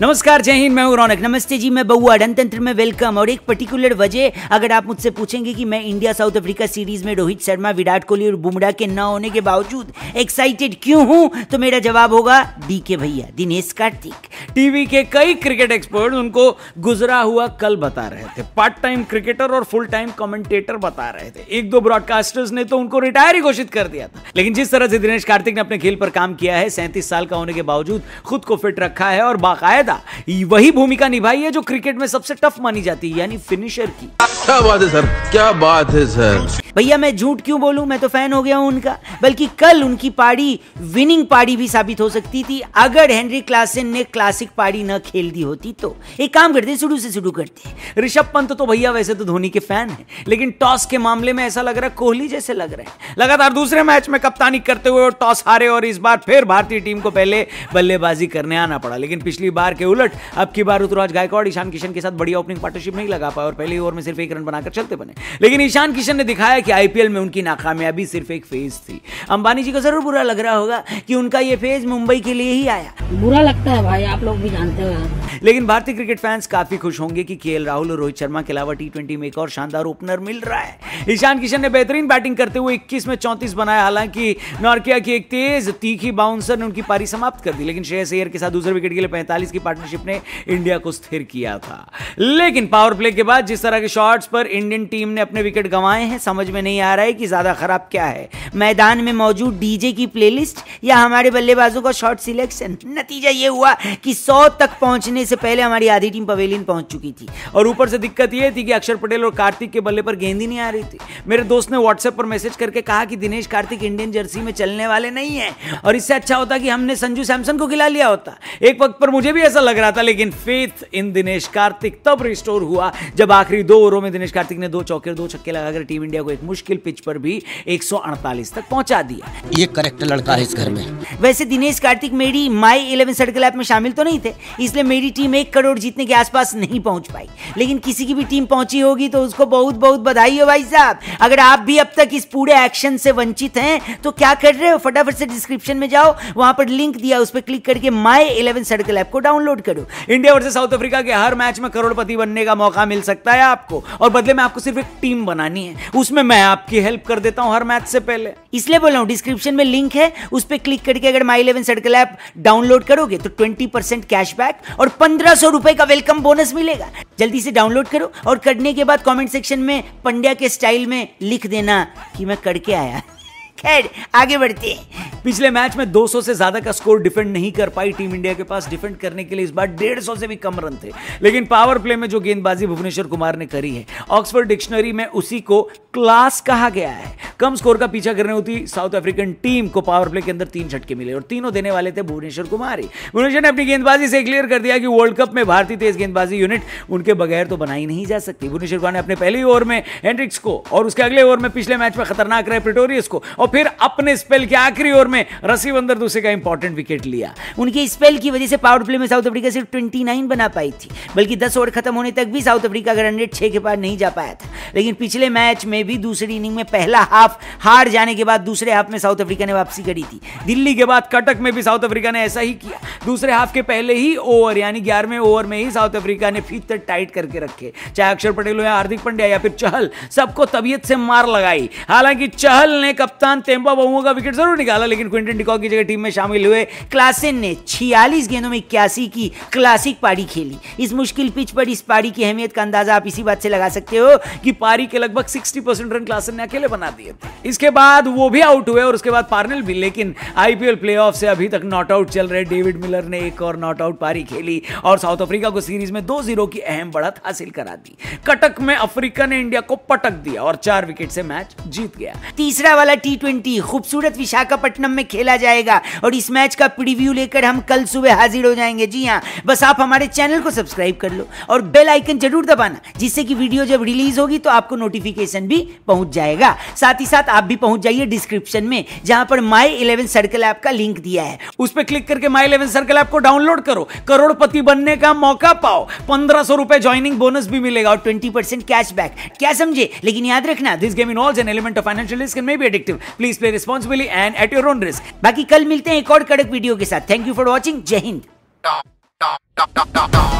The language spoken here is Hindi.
नमस्कार जय हिंद मैं हूँ रौनक नमस्ते जी मैं बउआ रणतंत्र में वेलकम और एक पर्टिकुलर वजह अगर आप मुझसे पूछेंगे कि मैं इंडिया साउथ अफ्रीका सीरीज में रोहित शर्मा विराट कोहली और बुमराह के न होने के बावजूद एक्साइटेड क्यों हूं तो मेरा जवाब होगा डी के भैया दिनेश कार्तिक टीवी के कई क्रिकेट एक्सपर्ट उनको गुजरा हुआ कल बता रहे थे पार्ट टाइम क्रिकेटर और फुल टाइम कमेंटेटर बता रहे थे एक दो ब्रॉडकास्टर्स ने तो उनको रिटायर ही घोषित कर दिया था लेकिन जिस तरह से दिनेश कार्तिक ने अपने खेल पर काम किया है सैंतीस साल का होने के बावजूद खुद को फिट रखा है और बाकायदा ज्यादा वही भूमिका निभाई है जो क्रिकेट में सबसे टफ मानी जाती है यानी फिनिशर की क्या बात है सर क्या बात है सर भैया मैं झूठ क्यों बोलूं मैं तो फैन हो गया हूं उनका बल्कि कल उनकी पारी विनिंग पारी भी साबित हो सकती थी अगर हेनरी क्लासन ने क्लासिक पारी न खेल दी होती तो एक काम करते शुरू से शुरू करते ऋषभ पंत तो भैया वैसे तो धोनी के फैन है लेकिन टॉस के मामले में ऐसा लग रहा है कोहली जैसे लग रहा है लगातार दूसरे मैच में कप्तानी करते हुए और टॉस हारे और इस बार फिर भारतीय टीम को पहले बल्लेबाजी करने आना पड़ा लेकिन पिछली बार के उलट अब की बार ऋतुराज गायकवाड़ ईशान किशन के साथ बढ़िया ओपनिंग पार्टनरशिप नहीं लगा पाया और पहले ओवर में सिर्फ एक रन बनाकर चलते बने लेकिन ईशान किशन ने दिखाया कि आईपीएल में उनकी नाकामयाबी सिर्फ एक फेज थी अंबानी जी को जरूर बुरा लग रहा होगा कि उनका ये फेज मुंबई के लिए ही आया बुरा लगता है भाई आप लोग भी जानते हो लेकिन भारतीय क्रिकेट फैंस काफी खुश होंगे कि के राहुल और रोहित शर्मा के अलावा टी में एक और शानदार ओपनर मिल रहा है ईशान किशन ने बेहतरीन बैटिंग करते हुए इक्कीस में चौंतीस बनाया हालांकि नॉर्किया की एक तेज तीखी बाउंसर ने उनकी पारी समाप्त कर दी लेकिन श्रेयस अय्यर के साथ दूसरे विकेट के लिए पैंतालीस की पार्टनरशिप ने इंडिया को स्थिर किया था लेकिन पावर प्ले के बाद जिस तरह के शॉट शॉट्स पर इंडियन टीम ने अपने विकेट गंवाए हैं समझ में नहीं आ रहा है कि ज़्यादा ख़राब क्या है मैदान में मौजूद डीजे की प्लेलिस्ट या हमारे बल्लेबाजों का शॉर्ट सिलेक्शन नतीजा ये हुआ कि सौ तक पहुंचने से पहले हमारी आधी टीम पवेलियन पहुंच चुकी थी और ऊपर से दिक्कत यह थी कि अक्षर पटेल और कार्तिक के बल्ले पर गेंद ही नहीं आ रही थी मेरे दोस्त ने व्हाट्सएप पर मैसेज करके कहा कि दिनेश कार्तिक इंडियन जर्सी में चलने वाले नहीं है और इससे अच्छा होता कि हमने संजू सैमसन को खिला लिया होता एक वक्त पर मुझे भी ऐसा लग रहा था लेकिन फेथ इन दिनेश कार्तिक तब रिस्टोर हुआ जब आखिरी दो ओवरों में दिनेश कार्तिक ने दो चौके दो छक्के लगाकर टीम इंडिया को एक मुश्किल पिच पर भी एक तक पहुंचा दिया ये करेक्ट लड़का है इस घर में वैसे दिनेश कार्तिक मेरी माई इलेवन सर्कल ऐप में शामिल तो नहीं थे इसलिए मेरी टीम एक करोड़ जीतने के आसपास नहीं पहुंच पाई लेकिन किसी की भी टीम पहुंची होगी तो उसको बहुत बहुत बधाई हो भाई साहब अगर आप भी अब तक इस पूरे एक्शन से वंचित हैं तो क्या कर रहे हो फटाफट से डिस्क्रिप्शन में जाओ वहां पर लिंक दिया उस पर क्लिक करके माई इलेवन सर्कल ऐप को डाउनलोड करो इंडिया वर्सेज साउथ अफ्रीका के हर मैच में करोड़पति बनने का मौका मिल सकता है आपको और और बदले में आपको सिर्फ एक टीम बनानी है उसमें मैं आपकी हेल्प कर देता हूँ हर मैच से पहले इसलिए बोल रहा हूँ डिस्क्रिप्शन में लिंक है उस पर क्लिक करके अगर My Eleven Circle app download करोगे तो ट्वेंटी परसेंट कैशबैक और पंद्रह सौ रुपए का वेलकम बोनस मिलेगा जल्दी से डाउनलोड करो और करने के बाद कॉमेंट सेक्शन में पंड्या के स्टाइल में लिख देना कि मैं करके आया खैर आगे बढ़ते हैं पिछले मैच में 200 से ज्यादा का स्कोर डिफेंड नहीं कर पाई टीम इंडिया के पास डिफेंड करने के लिए इस बार डेढ़ सौ से भी कम रन थे लेकिन पावर प्ले में जो गेंदबाजी भुवनेश्वर कुमार ने करी है ऑक्सफर्ड डिक्शनरी में उसी को क्लास कहा गया है कम स्कोर का पीछा करने होती साउथ अफ्रीकन टीम को पावर प्ले के अंदर तीन झटके मिले और तीनों देने वाले थे भुवनेश्वर कुमारी भुवनेश्वर ने अपनी गेंदबाजी से क्लियर कर दिया कि वर्ल्ड कप में भारतीय तेज गेंदबाजी यूनिट उनके बगैर तो बनाई नहीं जा सकती भुवनेश्वर कुमार ने अपने पहले ओवर में हेनरिक्स को और उसके अगले ओवर में पिछले मैच में खतरनाक रहे प्रिटोरियस को और फिर अपने स्पेल के आखिरी ओवर में रसी अंदर दूसरे का इंपॉर्टेंट विकेट लिया उनके स्पेल की वजह से पावर प्ले में साउथ अफ्रीका सिर्फ ट्वेंटी बना पाई थी बल्कि दस ओवर खत्म होने तक भी साउथ अफ्रीका का रन रेट छह के पार नहीं जा पाया था लेकिन पिछले मैच में भी दूसरी इनिंग में पहला हाफ हाफ हार जाने के बाद दूसरे हाफ में साउथ अफ्रीका ने वापसी करी थी दिल्ली के बाद कटक में भी साउथ अफ्रीका ने ऐसा ही किया दूसरे हाफ के पहले ही ओवर यानी ग्यारहवें ओवर में ही साउथ अफ्रीका ने फीतर टाइट करके रखे चाहे अक्षर पटेल हो या हार्दिक पंड्या या फिर चहल सबको तबियत से मार लगाई हालांकि चहल ने कप्तान तेम्बा बहुओं का विकेट जरूर निकाला लेकिन क्विंटन डिकॉक की जगह टीम में शामिल हुए क्लासिन ने छियालीस गेंदों में इक्यासी की क्लासिक पारी खेली इस मुश्किल पिच पर इस पारी की अहमियत का अंदाजा आप इसी बात से लगा सकते हो कि पारी के लगभग सिक्सटी परसेंट रन क्लासन ने अकेले बना दिए इसके बाद वो भी आउट हुए और उसके बाद पार्नल भी लेकिन आईपीएल प्लेऑफ से अभी तक नॉट आउट चल रहे डेविड मिलर ने एक और नॉट आउट पारी खेली और साउथ अफ्रीका को सीरीज में दो जीरो की अहम बढ़त हासिल करा दी कटक में अफ्रीका ने इंडिया को पटक दिया और चार विकेट से मैच जीत गया तीसरा वाला टी ट्वेंटी खूबसूरत विशाखापट्टनम में खेला जाएगा और इस मैच का प्रीव्यू लेकर हम कल सुबह हाजिर हो जाएंगे जी हाँ बस आप हमारे चैनल को सब्सक्राइब कर लो और बेल आइकन जरूर दबाना जिससे कि वीडियो जब रिलीज होगी तो आपको नोटिफिकेशन भी पहुंच जाएगा साथ ही ही साथ आप भी पहुंच जाइए डिस्क्रिप्शन में जहां पर माई इलेवन सर्कल ऐप का लिंक दिया है उस पर क्लिक करके माई इलेवन सर्कल ऐप को डाउनलोड करो करोड़पति बनने का मौका पाओ पंद्रह सौ रुपए ज्वाइनिंग बोनस भी मिलेगा और ट्वेंटी परसेंट कैश बैक क्या समझे लेकिन याद रखना this game involves an element of financial risk may be addictive please play responsibly and at your own risk बाकी कल मिलते हैं एक और कड़क वीडियो के साथ थैंक यू फॉर वॉचिंग जय Hind Dum, dum, dum, dum, dum.